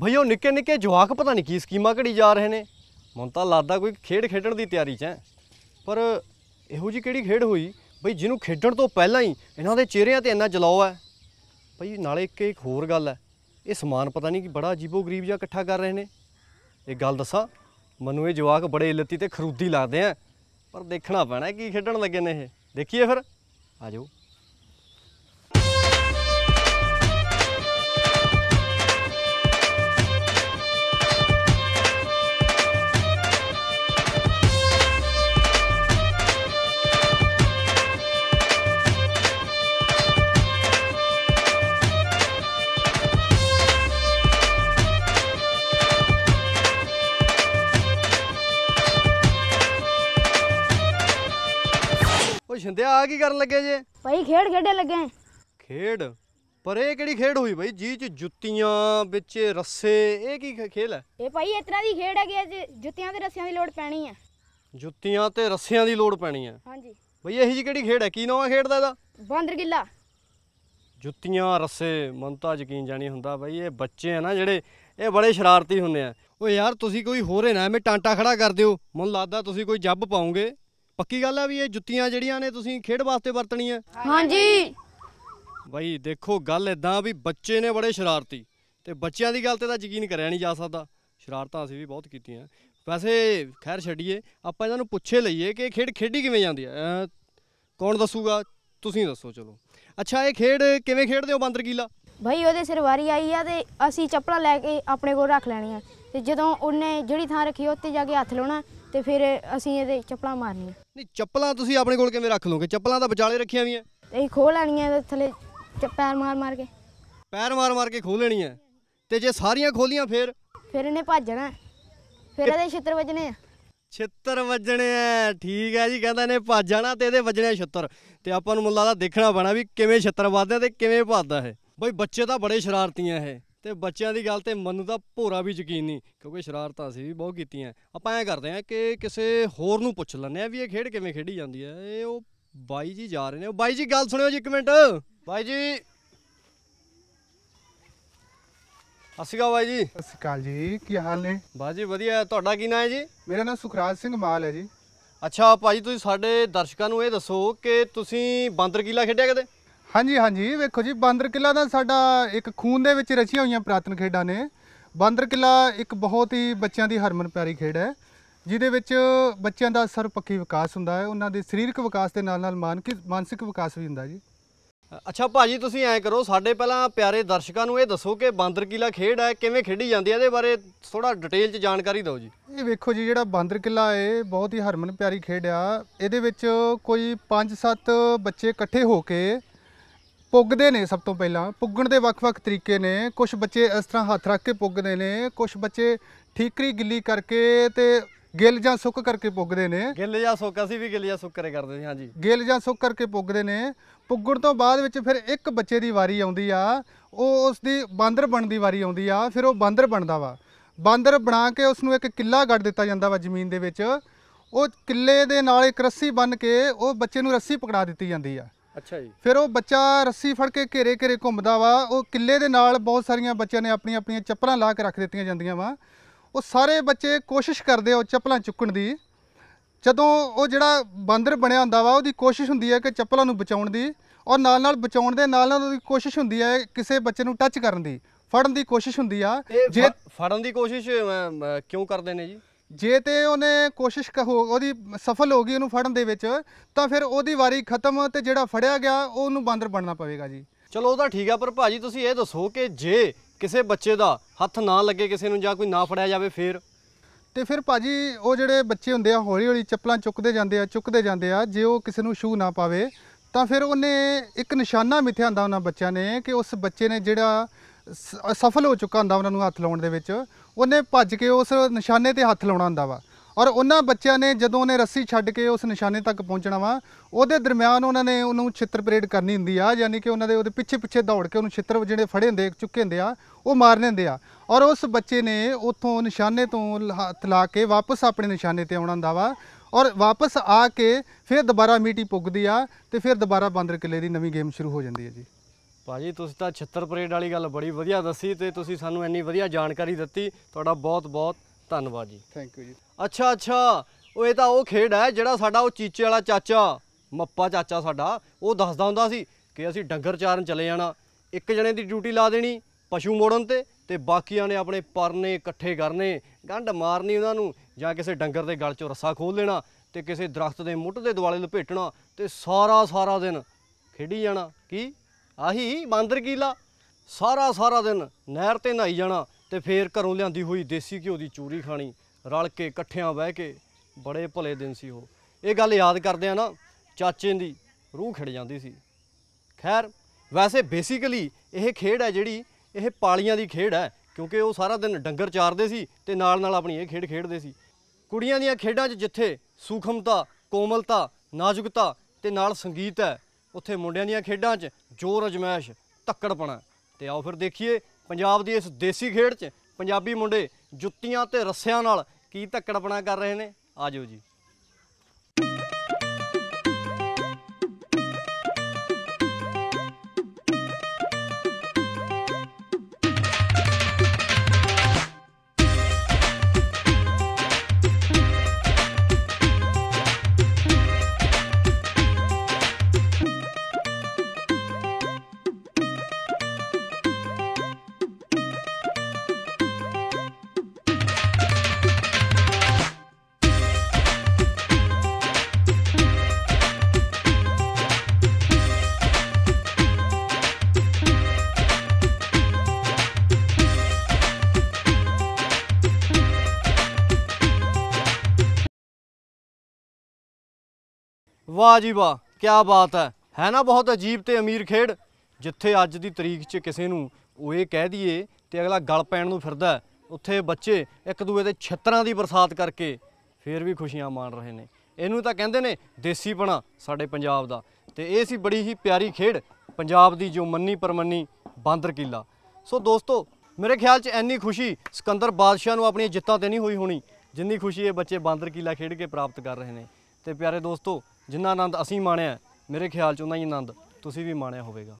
ਭਈਓ ਨਿੱਕੇ ਨਿੱਕੇ ਜਵਾਕ ਪਤਾ ਨਹੀਂ ਕੀ ਸਕੀਮਾਂ ਘੜੀ ਜਾ ਰਹੇ ਨੇ ਮਨ ਤਾਂ ਲੱਗਦਾ ਕੋਈ ਖੇਡ ਖੇਡਣ ਦੀ ਤਿਆਰੀ 'ਚ ਹੈ ਪਰ ਇਹੋ ਜੀ ਕਿਹੜੀ ਖੇਡ ਹੋਈ ਭਈ ਜਿਹਨੂੰ ਖੇਡਣ ਤੋਂ ਪਹਿਲਾਂ ਹੀ ਇਹਨਾਂ ਦੇ ਚਿਹਰਿਆਂ ਤੇ ਇੰਨਾ ਜਲਾਓ ਹੈ ਭਈ ਨਾਲੇ ਇੱਕ ਇੱਕ ਹੋਰ ਗੱਲ ਹੈ ਇਹ ਸਮਾਨ ਪਤਾ ਨਹੀਂ ਕਿ ਬੜਾ ਅਜੀਬੋ ਗਰੀਬ ਜਿਹਾ ਇਕੱਠਾ ਕਰ ਰਹੇ ਨੇ ਇਹ ਗੱਲ ਦੱਸਾਂ ਮਨੂੰ ਇਹ ਜਵਾਕ ਬੜੇ ਇਲਤੀ ਤੇ ਖਰੂਦੀ ਲੱਗਦੇ ਆ ਪਰ ਦੇਖਣਾ ਪੈਣਾ ਕੀ ਖੇਡਣ ਲੱਗੇ ਨੇ ਇਹ ਦੇਖੀਏ ਫਿਰ ਆਜੋ ਬੰਦਿਆ ਆ ਕੀ ਕਰਨ ਲੱਗੇ ਜੇ ਭਾਈ ਖੇਡ ਖੇਡੇ ਲੱਗੇ ਖੇਡ ਪਰ ਇਹ ਕਿਹੜੀ ਖੇਡ ਹੋਈ ਭਾਈ ਜੀ ਚ ਜੁੱਤੀਆਂ ਵਿੱਚ ਰੱਸੇ ਇਹ ਕੀ ਖੇਲ ਹੈ ਇਹ ਭਾਈ ਇਸ ਤਰ੍ਹਾਂ ਦੀ ਖੇਡ ਹੈ ਅੱਜ ਜੁੱਤੀਆਂ ਤੇ ਰੱਸਿਆਂ ਦੀ ਲੋੜ ਪੈਣੀ ਆ ਜੁੱਤੀਆਂ ਤੇ ਰੱਸਿਆਂ ਦੀ ਲੋੜ ਪੈਣੀ ਆ ਹਾਂਜੀ ਭਾਈ ਇਹੀ ਜੀ ਕਿਹੜੀ ਖੇਡ ਹੈ ਕੀ ਨਾਮ ਹੈ ਖੇਡ ਦਾ ਇਹਦਾ ਬਾਂਦਰ ਗਿੱਲਾ ਜੁੱਤੀਆਂ ਰੱਸੇ ਮਨਤਾ ਯਕੀਨ ਜਾਣੀ ਹੁੰਦਾ ਭਾਈ ਇਹ ਬੱਚੇ ਆ ਨਾ ਜਿਹੜੇ ਇਹ ਬੜੇ ਸ਼ਰਾਰਤੀ ਹੁੰਦੇ ਆ ਓ ਯਾਰ ਤੁਸੀਂ ਕੋਈ ਹੋਰ ਨਾ ਐਵੇਂ ਟਾਂਟਾ ਖੜਾ ਕਰ ਦਿਓ ਮਨ ਲੱਗਦਾ ਤੁਸੀਂ ਕੋਈ ਜੱਬ ਪਾਉਂਗੇ ਪੱਕੀ ਗੱਲ ਆ ਵੀ ਇਹ ਜੁੱਤੀਆਂ ਜਿਹੜੀਆਂ ਨੇ ਤੁਸੀਂ ਖੇਡ ਵਾਸਤੇ ਵਰਤਣੀਆਂ ਹਾਂਜੀ ਬਈ ਦੇਖੋ ਗੱਲ ਇਦਾਂ ਵੀ ਬੱਚੇ ਨੇ ਬੜੇ ਸ਼ਰਾਰਤੀ ਤੇ ਬੱਚਿਆਂ ਦੀ ਗੱਲ ਤੇ ਤਾਂ ਯਕੀਨ ਕਰਿਆ ਨਹੀਂ ਜਾ ਸਕਦਾ ਸ਼ਰਾਰਤਾਂ ਅਸੀਂ ਵੀ ਬਹੁਤ ਕੀਤੀਆਂ ਵੈਸੇ ਖੈਰ ਛੱਡੀਏ ਆਪਾਂ ਇਹਨਾਂ ਨੂੰ ਪੁੱਛੇ ਲਈਏ ਕਿ ਖੇਡ ਖੇਡੀ ਕਿਵੇਂ ਜਾਂਦੀ ਹੈ ਕੌਣ ਦੱਸੂਗਾ ਤੁਸੀਂ ਦੱਸੋ ਚਲੋ ਅੱਛਾ ਇਹ ਖੇਡ ਕਿਵੇਂ ਖੇਡਦੇ ਹੋ ਬਾਂਦਰ ਕੀਲਾ ਭਾਈ ਉਹਦੇ ਸਿਰ ਵਾਰੀ ਆਈ ਆ ਤੇ ਅਸੀਂ ਚੱਪਲਾਂ ਲੈ ਕੇ ਆਪਣੇ ਕੋਲ ਰੱਖ ਲੈਣੀਆਂ ਤੇ ਜਦੋਂ ਉਹਨੇ ਜਿਹੜੀ ਥਾਂ ਰੱਖੀ ਉੱਤੇ ਜਾ ਕੇ ਹੱਥ ਲਾਉਣਾ ਤੇ ਫਿਰ ਅਸੀਂ ਇਹਦੇ ਚੱਪਲਾਂ ਮਾਰਨੀਆਂ ਨਹੀਂ ਚੱਪਲਾਂ ਤੁਸੀਂ ਆਪਣੇ ਕੋਲ ਕਿਵੇਂ ਰੱਖ ਲਓਗੇ ਚੱਪਲਾਂ ਤਾਂ ਵਿਚਾਲੇ ਰੱਖੀਆਂ ਵੀਆਂ ਤੇ ਖੋਲ ਲੈਣੀਆਂ ਇਹਦੇ ਥੱਲੇ ਪੈਰ ਮਾਰ ਮਾਰ ਕੇ ਪੈਰ ਮਾਰ ਮਾਰ ਕੇ ਖੋਲ ਲੈਣੀਆਂ ਤੇ ਜੇ ਸਾਰੀਆਂ ਖੋਲੀਆਂ ਫਿਰ ਫਿਰ ਇਹਨੇ ਭੱਜਣਾ ਫਿਰ ਇਹਦੇ ਛਿੱਤਰ ਵੱਜਣੇ ਆ ਛਿੱਤਰ ਵੱਜਣੇ ਆ ਠੀਕ ਹੈ ਜੀ ਕਹਿੰਦਾ ਇਹਨੇ ਭੱਜ ਜਾਣਾ ਤੇ ਇਹਦੇ ਵੱਜਣੇ ਛਿੱਤਰ ਤੇ ਆਪਾਂ ਨੂੰ ਮੁੱਲਾ ਦਾ ਦੇਖਣਾ ਪੈਣਾ ਵੀ ਕਿਵੇਂ ਛਿੱਤਰ ਵੱਜਦੇ ਤੇ ਕਿਵੇਂ ਭੱਜਦਾ ਹੈ ਬਈ ਬੱਚੇ ਤਾਂ ਬੜੇ ਸ਼ਰਾਰਤੀਆਂ ਇਹ ਤੇ ਬੱਚਿਆਂ ਦੀ ਗੱਲ ਤੇ ਮੈਨੂੰ ਤਾਂ ਭੋਰਾ ਵੀ ਯਕੀਨ ਨਹੀਂ ਕਿਉਂਕਿ ਸ਼ਰਾਰਤਾਂ ਸੀ ਵੀ ਬਹੁਤ ਕੀਤੀਆਂ ਆਪਾਂ ਐ ਕਰਦੇ ਆ ਕਿ ਕਿਸੇ ਹੋਰ ਨੂੰ ਪੁੱਛ ਲੈਣੇ ਆ ਵੀ ਇਹ ਖੇਡ ਕਿਵੇਂ ਖੇਡੀ ਜਾਂਦੀ ਹੈ ਇਹ ਉਹ ਬਾਈ ਜੀ ਜਾ ਰਹੇ ਨੇ ਉਹ ਬਾਈ ਜੀ ਗੱਲ ਸੁਣਿਓ ਜੀ ਇੱਕ ਮਿੰਟ ਬਾਈ ਜੀ ਅਸਿਕਾ ਬਾਈ ਜੀ ਅਸਿਕਾ ਜੀ ਕੀ ਹਾਲ ਨੇ ਬਾਜੀ ਵਧੀਆ ਤੁਹਾਡਾ ਕੀ ਨਾਮ ਹੈ ਜੀ ਮੇਰਾ ਨਾਮ ਸੁਖਰਾਜ ਸਿੰਘ ਮਾਲ ਹੈ ਜੀ ਅੱਛਾ ਭਾਜੀ ਤੁਸੀਂ ਸਾਡੇ ਦਰਸ਼ਕਾਂ ਨੂੰ ਇਹ ਦੱਸੋ ਕਿ ਤੁਸੀਂ ਬਾਂਦਰ ਕਿਲਾ ਖੇਡਿਆ ਕਦੇ ਹਾਂਜੀ ਹਾਂਜੀ ਵੇਖੋ ਜੀ ਬਾਂਦਰ ਕਿਲਾ ਦਾ ਸਾਡਾ ਇੱਕ ਖੂਨ ਦੇ ਵਿੱਚ ਰਚੀਆਂ ਹੋਈਆਂ ਪ੍ਰਾਤਨ ਖੇਡਾਂ ਨੇ ਬਾਂਦਰ ਕਿਲਾ ਇੱਕ ਬਹੁਤ ਹੀ ਬੱਚਿਆਂ ਦੀ ਹਰਮਨ ਪਿਆਰੀ ਖੇਡ ਹੈ ਜਿਹਦੇ ਵਿੱਚ ਬੱਚਿਆਂ ਦਾ ਸਰਵਪੱਖੀ ਵਿਕਾਸ ਹੁੰਦਾ ਹੈ ਉਹਨਾਂ ਦੇ ਸਰੀਰਕ ਵਿਕਾਸ ਦੇ ਨਾਲ ਨਾਲ ਮਾਨਸਿਕ ਵਿਕਾਸ ਵੀ ਹੁੰਦਾ ਜੀ ਅੱਛਾ ਭਾਜੀ ਤੁਸੀਂ ਐਂ ਕਰੋ ਸਾਡੇ ਪਹਿਲਾਂ ਪਿਆਰੇ ਦਰਸ਼ਕਾਂ ਨੂੰ ਇਹ ਦੱਸੋ ਕਿ ਬਾਂਦਰ ਕਿਲਾ ਖੇਡ ਹੈ ਕਿਵੇਂ ਖੇਡੀ ਜਾਂਦੀ ਹੈ ਇਹਦੇ ਬਾਰੇ ਥੋੜਾ ਡਿਟੇਲ 'ਚ ਜਾਣਕਾਰੀ ਦਿਓ ਜੀ ਇਹ ਵੇਖੋ ਜੀ ਜਿਹੜਾ ਬਾਂਦਰ ਕਿਲਾ ਹੈ ਬਹੁਤ ਹੀ ਹਰਮਨ ਪਿਆਰੀ ਖੇਡ ਆ ਇਹਦੇ ਵਿੱਚ ਕੋਈ 5-7 ਬੱਚੇ ਇਕੱਠੇ ਹੋ ਕੇ ਪੁੱਗਦੇ ਨੇ ਸਭ ਤੋਂ ਪਹਿਲਾਂ ਪੁੱਗਣ ਦੇ ਵੱਖ-ਵੱਖ ਤਰੀਕੇ ਨੇ ਕੁਝ ਬੱਚੇ ਇਸ ਤਰ੍ਹਾਂ ਹੱਥ ਰੱਖ ਕੇ ਪੁੱਗਦੇ ਨੇ ਕੁਝ ਬੱਚੇ ਠੀਕਰੀ ਗਿੱਲੀ ਕਰਕੇ ਤੇ ਗਿੱਲ ਜਾਂ ਸੁੱਕ ਕਰਕੇ ਪੁੱਗਦੇ ਨੇ ਗਿੱਲ ਜਾਂ ਸੁੱਕ ਅਸੀਂ ਵੀ ਗਿੱਲ ਜਾਂ ਸੁੱਕ ਕਰੇ ਕਰਦੇ ਸੀ ਹਾਂਜੀ ਗਿੱਲ ਜਾਂ ਸੁੱਕ ਕਰਕੇ ਪੁੱਗਦੇ ਨੇ ਪੁੱਗਣ ਤੋਂ ਬਾਅਦ ਵਿੱਚ ਫਿਰ ਇੱਕ ਬੱਚੇ ਦੀ ਵਾਰੀ ਆਉਂਦੀ ਆ ਉਹ ਉਸ ਦੀ ਬਾਂਦਰ ਬਣਨ ਦੀ ਵਾਰੀ ਆਉਂਦੀ ਆ ਫਿਰ ਉਹ ਬਾਂਦਰ ਬਣਦਾ ਵਾ ਬਾਂਦਰ ਬਣਾ ਕੇ ਉਸ ਨੂੰ ਇੱਕ ਕਿੱਲਾ ਗੱਡ ਦਿੱਤਾ ਜਾਂਦਾ ਵਾ ਜ਼ਮੀਨ ਦੇ ਵਿੱਚ ਉਹ ਕਿੱਲੇ ਦੇ ਨਾਲ ਇੱਕ ਰੱਸੀ ਬੰਨ ਕੇ ਉਹ ਬੱਚੇ ਨੂੰ ਰੱਸੀ ਪਕੜਾ ਦਿੱਤੀ ਜਾਂਦੀ ਆ ਅੱਛਾ ਜੀ ਫਿਰ ਉਹ ਬੱਚਾ ਰੱਸੀ ਫੜ ਕੇ ਘੇਰੇ ਘੇਰੇ ਘੁੰਮਦਾ ਵਾ ਉਹ ਕਿੱਲੇ ਦੇ ਨਾਲ ਬਹੁਤ ਸਾਰੀਆਂ ਬੱਚਿਆਂ ਨੇ ਆਪਣੀਆਂ ਆਪਣੀਆਂ ਚੱਪਲਾਂ ਲਾ ਕੇ ਰੱਖ ਦਿੱਤੀਆਂ ਜਾਂਦੀਆਂ ਵਾ ਉਹ ਸਾਰੇ ਬੱਚੇ ਕੋਸ਼ਿਸ਼ ਕਰਦੇ ਉਹ ਚੱਪਲਾਂ ਚੁੱਕਣ ਦੀ ਜਦੋਂ ਉਹ ਜਿਹੜਾ ਬਾਂਦਰ ਬਣਿਆ ਹੁੰਦਾ ਵਾ ਉਹਦੀ ਕੋਸ਼ਿਸ਼ ਹੁੰਦੀ ਹੈ ਕਿ ਚੱਪਲਾਂ ਨੂੰ ਬਚਾਉਣ ਦੀ ਔਰ ਨਾਲ ਨਾਲ ਬਚਾਉਣ ਦੇ ਨਾਲ ਨਾਲ ਉਹਦੀ ਕੋਸ਼ਿਸ਼ ਹੁੰਦੀ ਹੈ ਕਿਸੇ ਬੱਚੇ ਨੂੰ ਟੱਚ ਕਰਨ ਦੀ ਫੜਨ ਦੀ ਕੋਸ਼ਿਸ਼ ਹੁੰਦੀ ਆ ਜੇ ਫੜਨ ਦੀ ਕੋਸ਼ਿਸ਼ ਕਿਉਂ ਕਰਦੇ ਨੇ ਜੀ ਜੇ ਤੇ ਉਹਨੇ ਕੋਸ਼ਿਸ਼ ਹੋ ਉਹਦੀ ਸਫਲ ਹੋ ਗਈ ਉਹਨੂੰ ਫੜਨ ਦੇ ਵਿੱਚ ਤਾਂ ਫਿਰ ਉਹਦੀ ਵਾਰੀ ਖਤਮ ਤੇ ਜਿਹੜਾ ਫੜਿਆ ਗਿਆ ਉਹਨੂੰ ਬਾਂਦਰ ਬਣਨਾ ਪਵੇਗਾ ਜੀ ਚਲੋ ਉਹ ਤਾਂ ਠੀਕ ਆ ਪਰ ਭਾਜੀ ਤੁਸੀਂ ਇਹ ਦੱਸੋ ਕਿ ਜੇ ਕਿਸੇ ਬੱਚੇ ਦਾ ਹੱਥ ਨਾ ਲੱਗੇ ਕਿਸੇ ਨੂੰ ਜਾਂ ਕੋਈ ਨਾ ਫੜਿਆ ਜਾਵੇ ਫੇਰ ਤੇ ਫਿਰ ਭਾਜੀ ਉਹ ਜਿਹੜੇ ਬੱਚੇ ਹੁੰਦੇ ਆ ਹੌਲੀ ਹੌਲੀ ਚੱਪਲਾਂ ਚੁੱਕਦੇ ਜਾਂਦੇ ਆ ਚੁੱਕਦੇ ਜਾਂਦੇ ਆ ਜੇ ਉਹ ਕਿਸੇ ਨੂੰ ਸ਼ੂ ਨਾ ਪਾਵੇ ਤਾਂ ਫਿਰ ਉਹਨੇ ਇੱਕ ਨਿਸ਼ਾਨਾ ਮਿੱਥਿਆ ਹੁੰਦਾ ਉਹਨਾਂ ਬੱਚਿਆਂ ਨੇ ਕਿ ਉਸ ਬੱਚੇ ਨੇ ਜਿਹੜਾ ਸਫਲ ਹੋ ਚੁੱਕਾ ਹੁੰਦਾ ਉਹਨਾਂ ਨੂੰ ਹੱਥ ਲਾਉਣ ਦੇ ਵਿੱਚ ਉਹਨੇ ਭੱਜ ਕੇ ਉਸ ਨਿਸ਼ਾਨੇ ਤੇ ਹੱਥ ਲਾਉਣਾ ਹੁੰਦਾ ਵਾ ਔਰ ਉਹਨਾਂ ਬੱਚਿਆਂ ਨੇ ਜਦੋਂ ਉਹਨੇ ਰੱਸੀ ਛੱਡ ਕੇ ਉਸ ਨਿਸ਼ਾਨੇ ਤੱਕ ਪਹੁੰਚਣਾ ਵਾ ਉਹਦੇ ਦਰਮਿਆਨ ਉਹਨਾਂ ਨੇ ਉਹਨੂੰ ਛਿੱਤਰ ਪਰੇਡ ਕਰਨੀ ਹੁੰਦੀ ਆ ਯਾਨੀ ਕਿ ਉਹਨਾਂ ਦੇ ਉਹਦੇ ਪਿੱਛੇ ਪਿੱਛੇ ਦੌੜ ਕੇ ਉਹਨੂੰ ਛਿੱਤਰ ਜਿਹੜੇ ਫੜੇ ਹੁੰਦੇ ਚੁੱਕੇ ਹੁੰਦੇ ਆ ਉਹ ਮਾਰਨੇ ਹੁੰਦੇ ਆ ਔਰ ਉਸ ਬੱਚੇ ਨੇ ਉੱਥੋਂ ਨਿਸ਼ਾਨੇ ਤੋਂ ਹੱਥ ਲਾ ਕੇ ਵਾਪਸ ਆਪਣੇ ਨਿਸ਼ਾਨੇ ਤੇ ਆਉਣਾ ਹੁੰਦਾ ਵਾ ਔਰ ਵਾਪਸ ਆ ਕੇ ਫਿਰ ਦੁਬਾਰਾ ਮੀਟੀ ਪੁੱਗਦੀ ਆ ਤੇ ਫਿਰ ਦੁਬਾਰਾ ਬਾਂਦਰ ਕਿਲੇ ਦੀ ਨਵੀਂ ਗੇਮ ਸ਼ੁਰੂ ਹੋ ਜਾਂਦੀ ਹੈ ਜੀ ਭਾਜੀ ਤੁਸੀਂ ਤਾਂ ਛੱਤਰ ਪਰੇਡ ਵਾਲੀ ਗੱਲ ਬੜੀ ਵਧੀਆ ਦੱਸੀ ਤੇ ਤੁਸੀਂ ਸਾਨੂੰ ਇੰਨੀ ਵਧੀਆ ਜਾਣਕਾਰੀ ਦਿੱਤੀ ਤੁਹਾਡਾ ਬਹੁਤ ਬਹੁਤ ਧੰਨਵਾਦ ਜੀ ਥੈਂਕ ਯੂ ਜੀ ਅੱਛਾ ਅੱਛਾ ਉਹ ਇਹ ਤਾਂ ਉਹ ਖੇਡ ਹੈ ਜਿਹੜਾ ਸਾਡਾ ਉਹ ਚੀਚੇ ਵਾਲਾ ਚਾਚਾ ਮੱਪਾ ਚਾਚਾ ਸਾਡਾ ਉਹ ਦੱਸਦਾ ਹੁੰਦਾ ਸੀ ਕਿ ਅਸੀਂ ਡੰਗਰ ਚਾਰਨ ਚਲੇ ਜਾਣਾ ਇੱਕ ਜਣੇ ਦੀ ਡਿਊਟੀ ਲਾ ਦੇਣੀ ਪਸ਼ੂ ਮੋੜਨ ਤੇ ਤੇ ਬਾਕੀਆਂ ਨੇ ਆਪਣੇ ਪਰਨੇ ਇਕੱਠੇ ਕਰਨੇ ਗੰਢ ਮਾਰਨੀ ਉਹਨਾਂ ਨੂੰ ਜਾਂ ਕਿਸੇ ਡੰਗਰ ਦੇ ਗਲ 'ਚੋਂ ਰੱਸਾ ਖੋਲ ਲੈਣਾ ਤੇ ਕਿਸੇ ਦਰਖਤ ਦੇ ਮੁੱਢ ਦੇ ਦੁਆਲੇ ਲਪੇਟਣਾ ਤੇ ਸਾਰਾ ਸਾਰਾ ਦਿਨ ਖੇਡੀ ਜਾਣਾ ਕੀ ਆਹੀ ਮੰਦਰ ਕੀਲਾ ਸਾਰਾ ਸਾਰਾ ਦਿਨ ਨਹਿਰ ਤੇ ਨਹਾਈ ਜਾਣਾ ਤੇ ਫੇਰ ਘਰੋਂ ਲਿਆਂਦੀ ਹੋਈ ਦੇਸੀ ਘਿਓ ਦੀ ਚੂਰੀ ਖਾਣੀ ਰਲ ਕੇ ਇਕੱਠਿਆਂ ਬਹਿ ਕੇ ਬੜੇ ਭਲੇ ਦਿਨ ਸੀ ਉਹ ਇਹ ਗੱਲ ਯਾਦ ਕਰਦੇ ਆ ਨਾ ਚਾਚੇ ਦੀ ਰੂਹ ਖਿੜ ਜਾਂਦੀ ਸੀ ਖੈਰ ਵੈਸੇ ਬੇਸਿਕਲੀ ਇਹ ਖੇਡ ਹੈ ਜਿਹੜੀ ਇਹ ਪਾਲੀਆਂ ਦੀ ਖੇਡ ਹੈ ਕਿਉਂਕਿ ਉਹ ਸਾਰਾ ਦਿਨ ਡੰਗਰ ਚਾਰਦੇ ਸੀ ਤੇ ਨਾਲ ਨਾਲ ਆਪਣੀ ਇਹ ਖੇਡ ਖੇਡਦੇ ਸੀ ਕੁੜੀਆਂ ਦੀਆਂ ਖੇਡਾਂ 'ਚ ਜਿੱਥੇ ਸੂਖਮਤਾ ਕੋਮਲਤਾ ਨਾਜ਼ੁਕਤਾ ਤੇ ਨਾਲ ਸੰਗੀਤ ਹੈ ਉੱਥੇ ਮੁੰਡਿਆਂ ਦੀਆਂ ਖੇਡਾਂ 'ਚ ਜੋਰ ਅਜਮੈਸ਼ ਤੱਕੜਪਣਾ ਤੇ ਆਓ ਫਿਰ ਦੇਖੀਏ ਪੰਜਾਬ ਦੀ ਇਸ ਦੇਸੀ ਖੇਡ 'ਚ ਪੰਜਾਬੀ ਮੁੰਡੇ ਜੁੱਤੀਆਂ ਤੇ ਰੱਸਿਆਂ ਨਾਲ ਕੀ ਤੱਕੜਪਣਾ ਕਰ ਰਹੇ ਨੇ ਆਜੋ ਜੀ ਵਾਹ ਜੀ ਵਾਹ ਕੀ ਬਾਤ ਹੈ ਹੈ ਨਾ ਬਹੁਤ ਅਜੀਬ ਤੇ ਅਮੀਰ ਖੇਡ ਜਿੱਥੇ ਅੱਜ ਦੀ ਤਰੀਕ 'ਚ ਕਿਸੇ ਨੂੰ ਉਹ ਇਹ ਕਹਿ ਦਈਏ ਤੇ ਅਗਲਾ ਗਲ ਪੈਣ ਨੂੰ ਫਿਰਦਾ ਉੱਥੇ ਬੱਚੇ ਇੱਕ ਦੂਏ ਦੇ ਛਿੱਤਰਾਂ ਦੀ ਬਰਸਾਤ ਕਰਕੇ ਫੇਰ ਵੀ ਖੁਸ਼ੀਆਂ ਮਾਣ ਰਹੇ ਨੇ ਇਹਨੂੰ ਤਾਂ ਕਹਿੰਦੇ ਨੇ ਦੇਸੀਪਣਾ ਸਾਡੇ ਪੰਜਾਬ ਦਾ ਤੇ ਇਹ ਸੀ ਬੜੀ ਹੀ ਪਿਆਰੀ ਖੇਡ ਪੰਜਾਬ ਦੀ ਜੋ ਮੰਨੀ ਪਰਮੰਨੀ ਬਾਂਦਰ ਕਿਲਾ ਸੋ ਦੋਸਤੋ ਮੇਰੇ ਖਿਆਲ 'ਚ ਐਨੀ ਖੁਸ਼ੀ ਸਿਕੰਦਰ ਬਾਦਸ਼ਾਹ ਨੂੰ ਆਪਣੀਆਂ ਜਿੱਤਾਂ ਤੇ ਨਹੀਂ ਹੋਈ ਹੋਣੀ ਜਿੰਨੀ ਖੁਸ਼ੀ ਇਹ ਬੱਚੇ ਬਾਂਦਰ ਕਿਲਾ ਖੇਡ ਕੇ ਪ੍ਰਾਪਤ ਕਰ ਰਹੇ ਨੇ ਤੇ ਪਿਆਰੇ ਦੋਸਤੋ ਜਿੰਨਾ ਆਨੰਦ ਅਸੀਂ ਮਾਣਿਆ ਮੇਰੇ ਖਿਆਲ 'ਚ ਉਹਨਾਂ ਹੀ ਆਨੰਦ ਤੁਸੀਂ ਵੀ ਮਾਣਿਆ ਹੋਵੇਗਾ